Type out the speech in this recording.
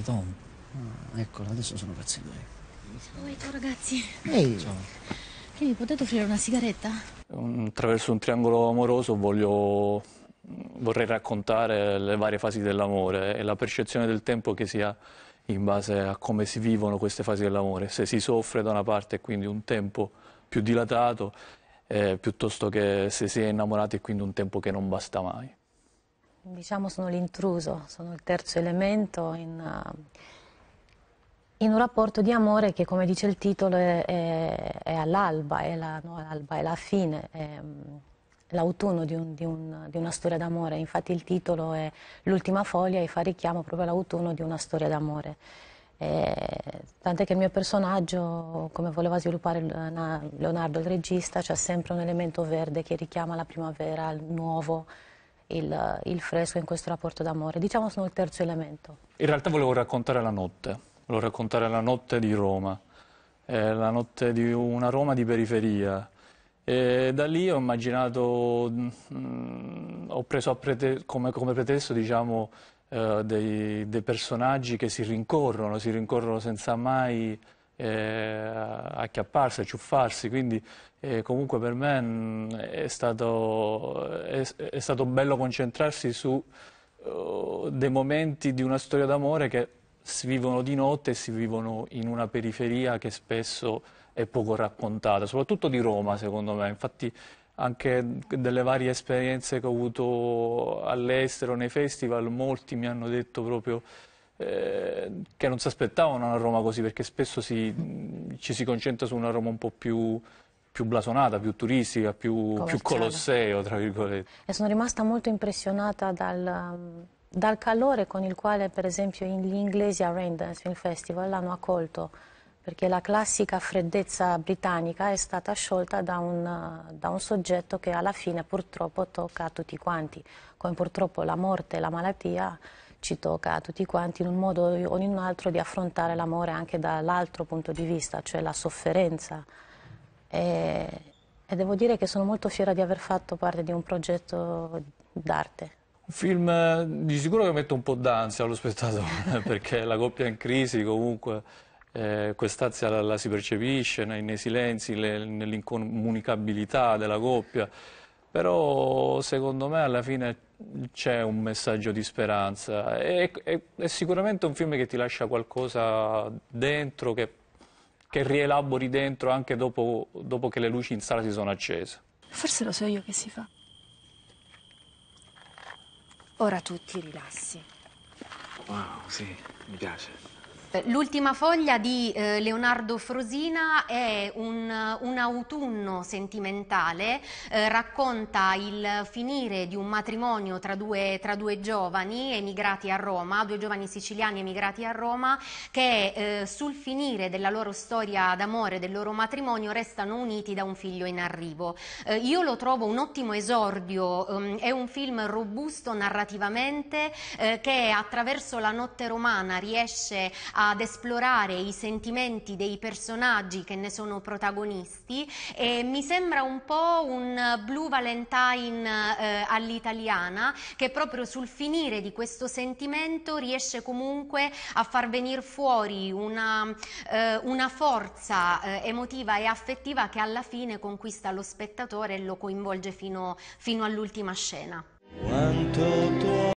salve Tom. Ah, eccola, adesso sono pezzi due. Ciao, ragazzi. Ehi. Ciao. Che mi potete offrire una sigaretta? Attraverso un triangolo amoroso voglio, vorrei raccontare le varie fasi dell'amore e la percezione del tempo che si ha in base a come si vivono queste fasi dell'amore. Se si soffre da una parte e quindi un tempo più dilatato eh, piuttosto che se si è innamorati e quindi un tempo che non basta mai diciamo sono l'intruso, sono il terzo elemento in, eh, in, un rapporto di amore che come dice il titolo è, è, è all'alba, è la, no, all'alba, è la fine, è, mm, l'autunno di, un, di, un, di, una storia d'amore, infatti il titolo è L'ultima foglia e fa richiamo proprio all'autunno di una storia d'amore. E, eh, tant'è che il mio personaggio, come voleva sviluppare Leonardo il regista, c'è sempre un elemento verde che richiama la primavera, il nuovo, il, il fresco in questo rapporto d'amore. Diciamo sono il terzo elemento. In realtà volevo raccontare la notte, volevo raccontare la notte di Roma, eh, la notte di una Roma di periferia. E da lì ho immaginato, mh, mm, ho preso prete come, come, pretesto diciamo, eh, dei, dei, personaggi che si rincorrono, si rincorrono senza mai eh, acchiapparsi, acciuffarsi, quindi eh, comunque per me mm, è, stato, è, è, stato, bello concentrarsi su uh, dei momenti di una storia d'amore che si vivono di notte e si vivono in una periferia che spesso è poco raccontata, soprattutto di Roma secondo me, infatti anche delle varie esperienze che ho avuto all'estero, nei festival, molti mi hanno detto proprio eh, che non si aspettavano una Roma così, perché spesso si, ci si concentra su una Roma un po' più più blasonata, più turistica, più, più, colosseo, tra virgolette. E sono rimasta molto impressionata dal, dal calore con il quale, per esempio, gli inglesi a Raindance Film Festival l'hanno accolto, perché la classica freddezza britannica è stata sciolta da un, da un soggetto che alla fine purtroppo tocca a tutti quanti, come purtroppo la morte e la malattia ci tocca a tutti quanti in un modo o in un altro di affrontare l'amore anche dall'altro punto di vista, cioè la sofferenza. E, e devo dire che sono molto fiera di aver fatto parte di un progetto d'arte. Un film eh, di sicuro che mette un po' d'ansia allo spettatore, perché la coppia è in crisi comunque, eh, quest'ansia la, la, si percepisce nei, nei silenzi, nell'incomunicabilità della coppia però secondo me alla fine c'è un messaggio di speranza. È, è, è, sicuramente un film che ti lascia qualcosa dentro, che, che rielabori dentro anche dopo, dopo che le luci in sala si sono accese. Forse lo so io che si fa. Ora tu ti rilassi. Wow, sì, mi piace. Eh, l'ultima foglia di eh, Leonardo Frosina è un, un autunno sentimentale, eh, racconta il finire di un matrimonio tra due, tra due, giovani emigrati a Roma, due giovani siciliani emigrati a Roma, che eh, sul finire della loro storia d'amore, del loro matrimonio, restano uniti da un figlio in arrivo. Eh, io lo trovo un ottimo esordio, um, è un film robusto narrativamente eh, che attraverso la notte romana riesce a ad esplorare i sentimenti dei personaggi che ne sono protagonisti e mi sembra un po' un Blue Valentine eh, all'italiana che proprio sul finire di questo sentimento riesce comunque a far venire fuori una, eh, una forza eh, emotiva e affettiva che alla fine conquista lo spettatore e lo coinvolge fino, fino all'ultima scena.